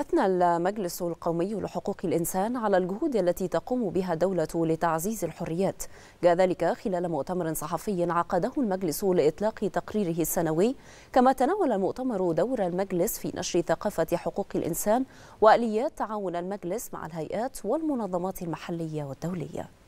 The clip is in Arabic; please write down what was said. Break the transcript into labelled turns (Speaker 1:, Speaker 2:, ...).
Speaker 1: أثنى المجلس القومي لحقوق الإنسان على الجهود التي تقوم بها دولة لتعزيز الحريات جاء ذلك خلال مؤتمر صحفي عقده المجلس لإطلاق تقريره السنوي كما تناول المؤتمر دور المجلس في نشر ثقافة حقوق الإنسان وآليات تعاون المجلس مع الهيئات والمنظمات المحلية والدولية